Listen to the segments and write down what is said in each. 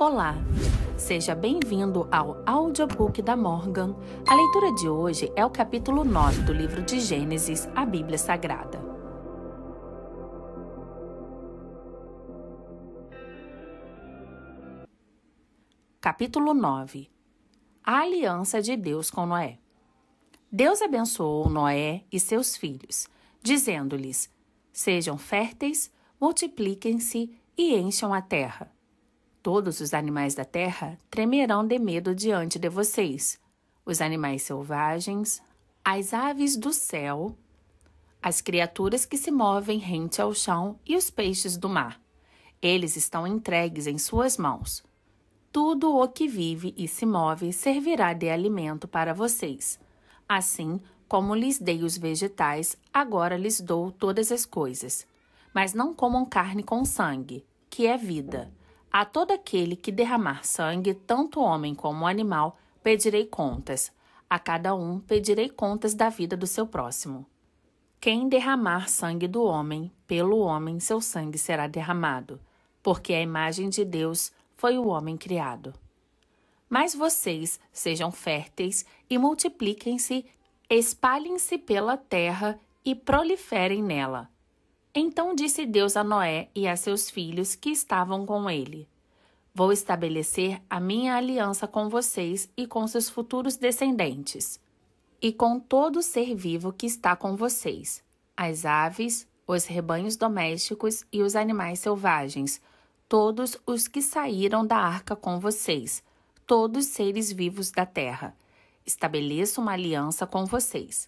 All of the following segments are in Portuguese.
Olá! Seja bem-vindo ao audiobook da Morgan. A leitura de hoje é o capítulo 9 do livro de Gênesis, a Bíblia Sagrada. Capítulo 9 A Aliança de Deus com Noé. Deus abençoou Noé e seus filhos, dizendo-lhes: Sejam férteis, multipliquem-se e encham a terra. Todos os animais da terra tremerão de medo diante de vocês: os animais selvagens, as aves do céu, as criaturas que se movem rente ao chão e os peixes do mar. Eles estão entregues em suas mãos. Tudo o que vive e se move servirá de alimento para vocês. Assim como lhes dei os vegetais, agora lhes dou todas as coisas. Mas não comam carne com sangue, que é vida a todo aquele que derramar sangue, tanto homem como animal, pedirei contas. A cada um pedirei contas da vida do seu próximo. Quem derramar sangue do homem, pelo homem seu sangue será derramado, porque a imagem de Deus foi o homem criado. Mas vocês sejam férteis e multipliquem-se, espalhem-se pela terra e proliferem nela. Então disse Deus a Noé e a seus filhos que estavam com ele: Vou estabelecer a minha aliança com vocês e com seus futuros descendentes, e com todo ser vivo que está com vocês: as aves, os rebanhos domésticos e os animais selvagens, todos os que saíram da arca com vocês, todos seres vivos da terra. Estabeleço uma aliança com vocês.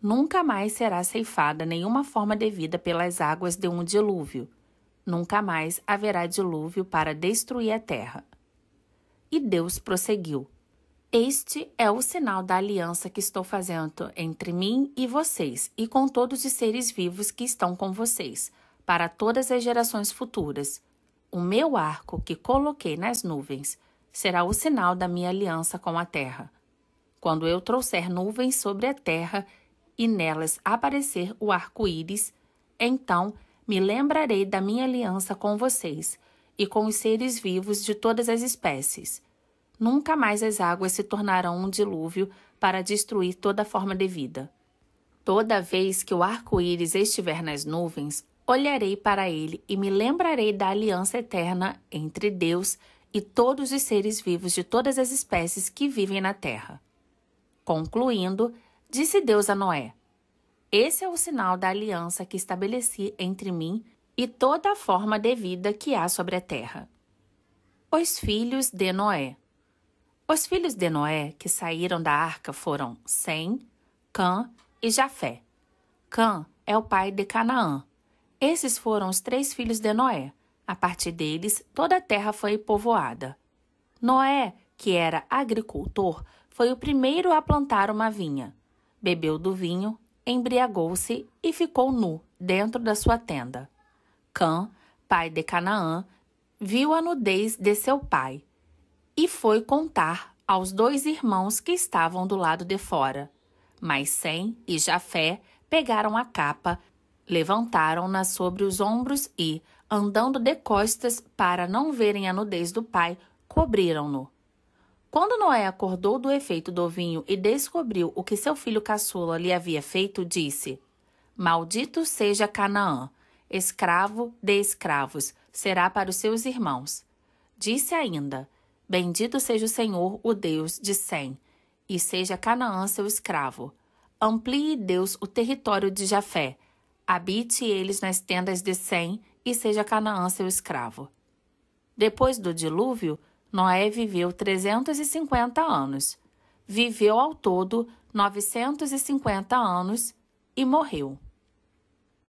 Nunca mais será ceifada nenhuma forma de vida pelas águas de um dilúvio nunca mais haverá dilúvio para destruir a terra. E Deus prosseguiu: Este é o sinal da aliança que estou fazendo entre mim e vocês e com todos os seres vivos que estão com vocês, para todas as gerações futuras. O meu arco que coloquei nas nuvens será o sinal da minha aliança com a terra. Quando eu trouxer nuvens sobre a terra e nelas aparecer o arco-íris, então me lembrarei da minha aliança com vocês e com os seres vivos de todas as espécies. Nunca mais as águas se tornarão um dilúvio para destruir toda forma de vida. Toda vez que o arco-íris estiver nas nuvens, olharei para ele e me lembrarei da aliança eterna entre Deus e todos os seres vivos de todas as espécies que vivem na terra. Concluindo, disse Deus a Noé: esse é o sinal da aliança que estabeleci entre mim e toda a forma de vida que há sobre a terra. Os filhos de Noé. Os filhos de Noé que saíram da arca foram Sem, Cã e Jafé. Cã é o pai de Canaã. Esses foram os três filhos de Noé. A partir deles, toda a terra foi povoada. Noé, que era agricultor, foi o primeiro a plantar uma vinha. Bebeu do vinho embriagou-se e ficou nu dentro da sua tenda. Cã, pai de Canaã, viu a nudez de seu pai e foi contar aos dois irmãos que estavam do lado de fora. Mas Sem e Jafé pegaram a capa, levantaram-na sobre os ombros e, andando de costas para não verem a nudez do pai, cobriram-no. Quando Noé acordou do efeito do vinho e descobriu o que seu filho caçula lhe havia feito, disse: Maldito seja Canaã, escravo de escravos, será para os seus irmãos. Disse ainda: Bendito seja o Senhor, o Deus de Sem, e seja Canaã seu escravo. Amplie Deus o território de Jafé, habite eles nas tendas de Sem, e seja Canaã seu escravo. Depois do dilúvio, Noé viveu 350 anos, viveu ao todo 950 anos e morreu.